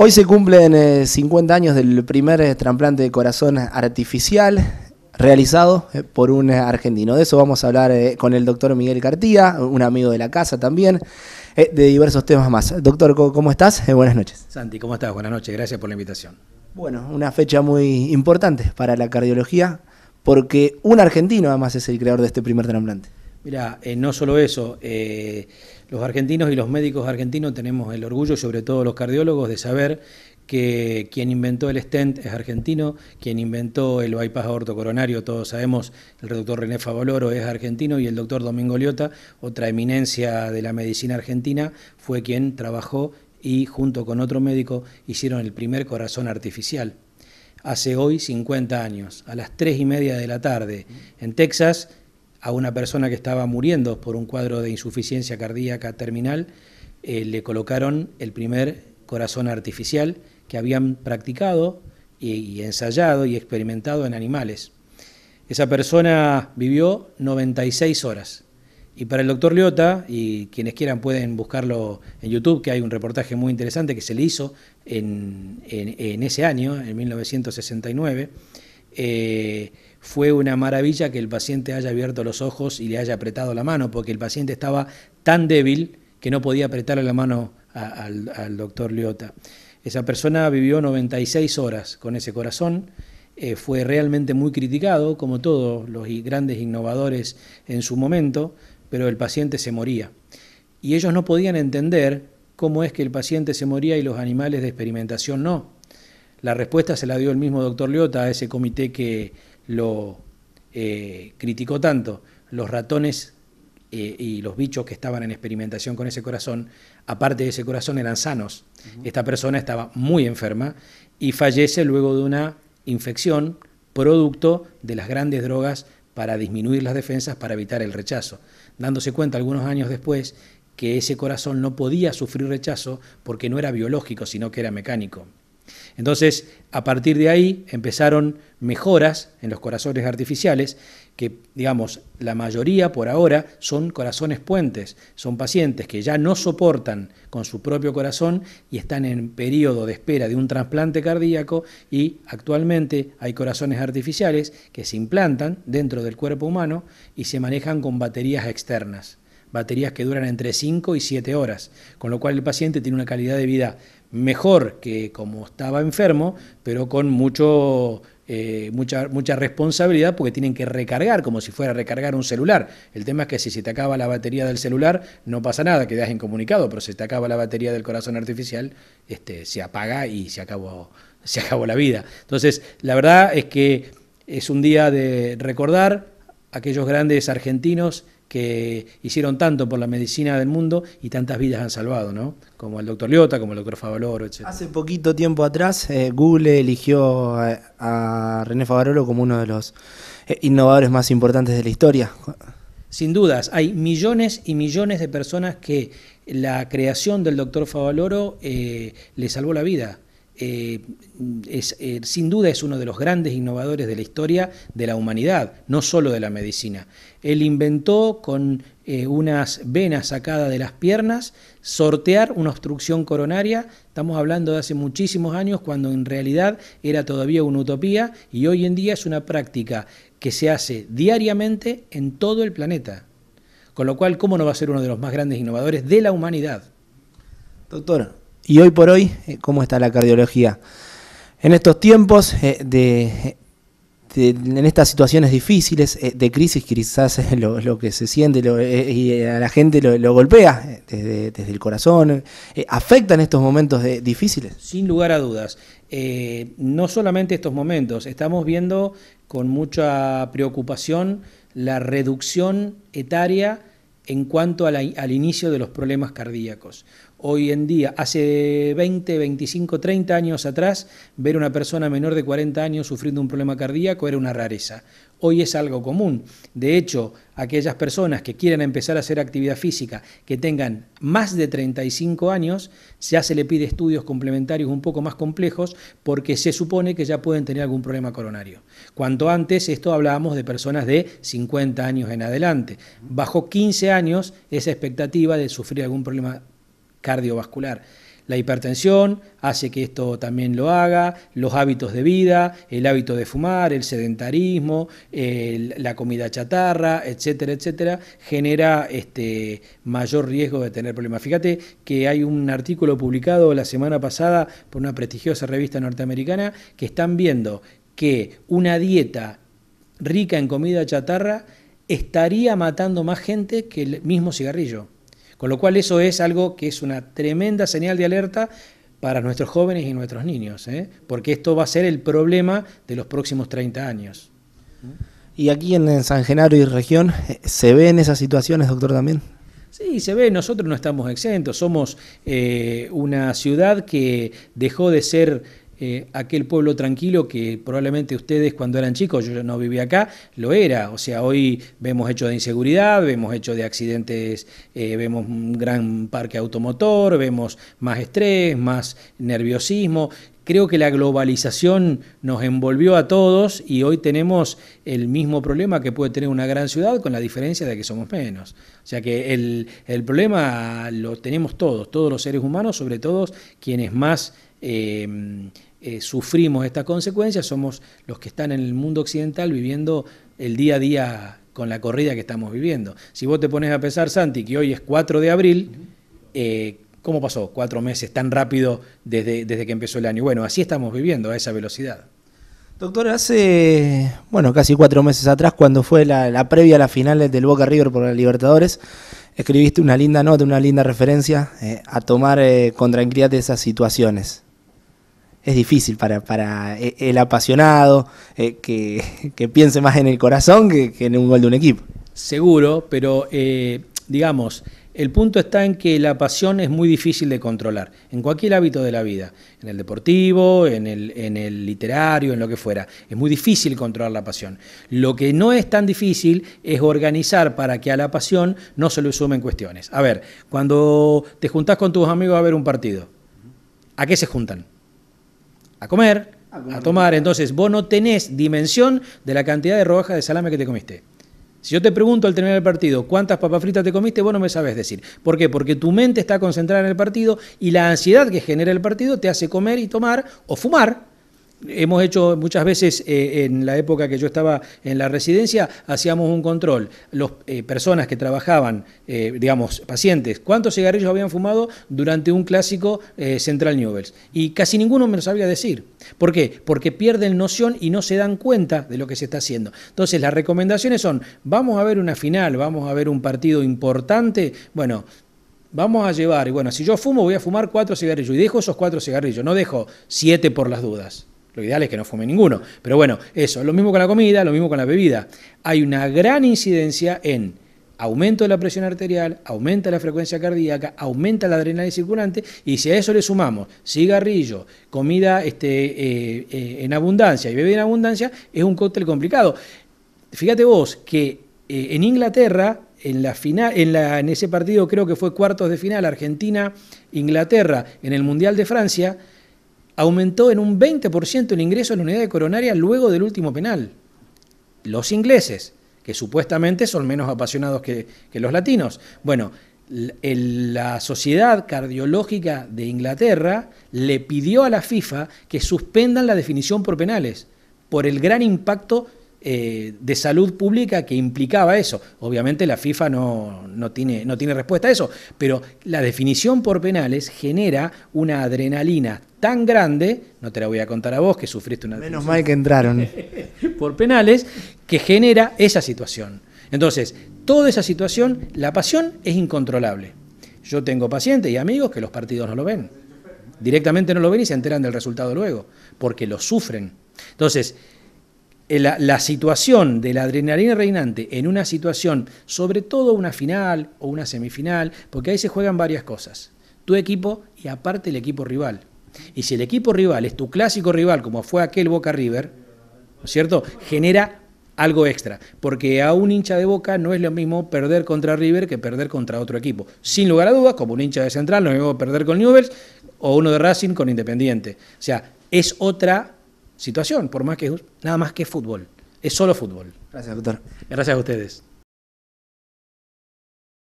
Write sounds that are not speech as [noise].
Hoy se cumplen 50 eh, años del primer eh, trasplante de corazón artificial realizado eh, por un argentino. De eso vamos a hablar con el doctor Miguel Cartía, un amigo de la casa también, de diversos temas más. Doctor, ¿cómo estás? buenas noches. Santi, ¿cómo estás? Buenas noches, gracias por la invitación. Bueno, una fecha muy importante para la cardiología, porque un argentino además es el creador de este primer trasplante. Mira, eh, no solo eso, eh, los argentinos y los médicos argentinos tenemos el orgullo, sobre todo los cardiólogos, de saber que quien inventó el stent es argentino, quien inventó el bypass aortocoronario, todos sabemos, el doctor René Favoloro es argentino y el doctor Domingo Liotta, otra eminencia de la medicina argentina, fue quien trabajó y junto con otro médico hicieron el primer corazón artificial. Hace hoy 50 años, a las 3 y media de la tarde, en Texas, a una persona que estaba muriendo por un cuadro de insuficiencia cardíaca terminal, eh, le colocaron el primer corazón artificial que habían practicado y, ensayado y experimentado en animales. Esa persona vivió 96 horas. Y para el doctor Liotta, y quienes quieran pueden buscarlo en YouTube, que hay un reportaje muy interesante que se le hizo en, ese año, en 1969, fue una maravilla que el paciente haya abierto los ojos y le haya apretado la mano, porque el paciente estaba tan débil que no podía apretarle la mano al, doctor Liotta. Esa persona vivió 96 horas con ese corazón, eh, fue realmente muy criticado, como todos los grandes innovadores en su momento, pero el paciente se moría. Y ellos no podían entender cómo es que el paciente se moría y los animales de experimentación no. La respuesta se la dio el mismo doctor Liotta a ese comité que lo eh, criticó tanto, los ratones eh, y los bichos que estaban en experimentación con ese corazón, aparte de ese corazón, eran sanos. Esta persona estaba muy enferma y fallece luego de una infección producto de las grandes drogas para disminuir las defensas, para evitar el rechazo, dándose cuenta algunos años después que ese corazón no podía sufrir rechazo porque no era biológico, sino que era mecánico. Entonces, a partir de ahí empezaron mejoras en los corazones artificiales, que digamos, la mayoría por ahora son corazones puentes, son pacientes que ya no soportan con su propio corazón y están en periodo de espera de un trasplante cardíaco y actualmente hay corazones artificiales que se implantan dentro del cuerpo humano y se manejan con baterías externas baterías que duran entre 5 y 7 horas, con lo cual el paciente tiene una calidad de vida mejor que como estaba enfermo, pero con mucho eh, mucha, mucha responsabilidad porque tienen que recargar, como si fuera a recargar un celular. El tema es que si se te acaba la batería del celular, no pasa nada, quedas incomunicado, pero si se te acaba la batería del corazón artificial, este, se apaga y se acabó, [laughs] se acabó la vida. Entonces, la verdad es que es un día de recordar a aquellos grandes argentinos que hicieron tanto por la medicina del mundo y tantas vidas han salvado, ¿no? Como el doctor Liota, como el doctor Favaloro, etc. Hace poquito tiempo atrás, eh, Google eligió eh, a, René Favaloro como uno de los eh, innovadores más importantes de la historia. Sin dudas, hay millones y millones de personas que la creación del doctor Favaloro les le salvó la vida. Eh, es, eh, sin duda es uno de los grandes innovadores de la historia de la humanidad, no solo de la medicina. Él inventó con eh, unas venas sacadas de las piernas sortear una obstrucción coronaria. Estamos hablando de hace muchísimos años cuando en realidad era todavía una utopía y hoy en día es una práctica que se hace diariamente en todo el planeta. Con lo cual, ¿cómo no va a ser uno de los más grandes innovadores de la humanidad? Doctora, y hoy por hoy, eh, ¿cómo está la cardiología? En estos tiempos eh, de en estas situaciones difíciles eh, de crisis quizás lo, lo que se siente y a la gente lo, golpea desde, el corazón, afecta en estos momentos difíciles. Sin lugar a dudas. no solamente estos momentos, estamos viendo con mucha preocupación la reducción etaria en cuanto al inicio de los problemas cardíacos. Hoy en día, hace 20, 25, 30 años atrás, ver una persona menor de 40 años sufriendo un problema cardíaco era una rareza hoy es algo común. De hecho, aquellas personas que quieran empezar a hacer actividad física, que tengan más de 35 años, ya se le pide estudios complementarios un poco más complejos porque se supone que ya pueden tener algún problema coronario. Cuanto antes, esto hablábamos de personas de 50 años en adelante. Bajo 15 años, esa expectativa de sufrir algún problema cardiovascular. La hipertensión hace que esto también lo haga, los hábitos de vida, el hábito de fumar, el sedentarismo, la comida chatarra, etcétera, etcétera, genera este, mayor riesgo de tener problemas. Fíjate que hay un artículo publicado la semana pasada por una prestigiosa revista norteamericana que están viendo que una dieta rica en comida chatarra estaría matando más gente que el mismo cigarrillo. Con lo cual eso es algo que es una tremenda señal de alerta para nuestros jóvenes y nuestros niños, ¿eh? porque esto va a ser el problema de los próximos 30 años. ¿Y aquí en San Genaro y región eh, se ven esas situaciones, doctor, también? Sí, se ve, nosotros no estamos exentos, somos eh, una ciudad que dejó de ser eh, aquel pueblo tranquilo que probablemente ustedes cuando eran chicos, yo no vivía acá, lo era. O sea, hoy vemos hecho de inseguridad, vemos hechos de accidentes, eh, vemos un gran parque automotor, vemos más estrés, más nerviosismo. Creo que la globalización nos envolvió a todos y hoy tenemos el mismo problema que puede tener una gran ciudad con la diferencia de que somos menos. O sea que el, problema lo tenemos todos, todos los seres humanos, sobre todo quienes más... Eh, eh, sufrimos estas consecuencias, somos los que están en el mundo occidental viviendo el día a día con la corrida que estamos viviendo. Si vos te pones a pensar, Santi, que hoy es 4 de abril, eh, ¿cómo pasó cuatro meses tan rápido desde, que empezó el año? Bueno, así estamos viviendo a esa velocidad. Doctor, hace bueno casi cuatro meses atrás, cuando fue la, previa a las finales del Boca River por la Libertadores, escribiste una linda nota, una linda referencia eh, a tomar con tranquilidad esas situaciones es difícil para, eh, el apasionado eh, [laughs] que, piense más en el corazón que, en un gol de un equipo. Seguro, pero eh, digamos, el punto está en que la pasión es muy difícil de controlar, en cualquier hábito de la vida, en el deportivo, en el, en el literario, en lo que fuera. Es muy difícil controlar la pasión. Lo que no es tan difícil es organizar para que a la pasión no se le sumen cuestiones. A ver, cuando te juntás con tus amigos a ver un partido, ¿a qué se juntan? a comer, a tomar. Entonces, vos no tenés dimensión de la cantidad de rodajas de salame que te comiste. Si yo te pregunto al terminar el partido cuántas papas fritas te comiste, vos no me sabes decir. ¿Por qué? Porque tu mente está concentrada en el partido y la ansiedad que genera el partido te hace comer y tomar o fumar Hemos hecho muchas veces, eh, en la época que yo estaba en la residencia, hacíamos un control. Las eh, personas que trabajaban, eh, digamos, pacientes, cuántos cigarrillos habían fumado durante un clásico Central Newbels. Y casi ninguno me lo sabía decir. ¿Por qué? Porque pierden noción y no se dan cuenta de lo que se está haciendo. Entonces, las recomendaciones son, vamos a ver una final, vamos a ver un partido importante. Bueno, vamos a llevar, y bueno, si yo fumo, voy a fumar cuatro cigarrillos, y dejo esos cuatro cigarrillos, no dejo siete por las dudas. Lo ideal es que no fume ninguno. Pero bueno, eso, lo mismo con la comida, lo mismo con la bebida. Hay una gran incidencia en aumento de la presión arterial, aumenta la frecuencia cardíaca, aumenta la adrenalina circulante y si a eso le sumamos cigarrillo, comida este, eh, eh, en abundancia y bebida en abundancia, es un cóctel complicado. Fíjate vos que eh, en Inglaterra, en, la final, en, la, en ese partido creo que fue cuartos de final, Argentina-Inglaterra, en el Mundial de Francia, aumentó en un 20% el ingreso en la unidad coronaria luego del último penal. Los ingleses, que supuestamente son menos apasionados que, que los latinos. Bueno, la Sociedad Cardiológica de Inglaterra le pidió a la FIFA que suspendan la definición por penales por el gran impacto eh, de salud pública que implicaba eso. Obviamente la FIFA no, no, tiene, no tiene respuesta a eso, pero la definición por penales genera una adrenalina tan grande, no te la voy a contar a vos que sufriste una... Menos mal que entraron. [laughs] por penales, que genera esa situación. Entonces, toda esa situación, la pasión es incontrolable. Yo tengo pacientes y amigos que los partidos no lo ven. Directamente no lo ven y se enteran del resultado luego, porque lo sufren. Entonces, eh, la, situación de la adrenalina reinante en una situación, sobre todo una final o una semifinal, porque ahí se juegan varias cosas. Tu equipo y aparte el equipo rival. Y si el equipo rival es tu clásico rival, como fue aquel Boca River, ¿no es cierto? Genera algo extra, porque a un hincha de Boca no es lo mismo perder contra River que perder contra otro equipo. Sin lugar a dudas, como un hincha de Central, no lo mismo perder con Newell's o uno de Racing con Independiente. O sea, es otra situación, por más que nada más que fútbol. Es solo fútbol. Gracias, doctor. Gracias a ustedes.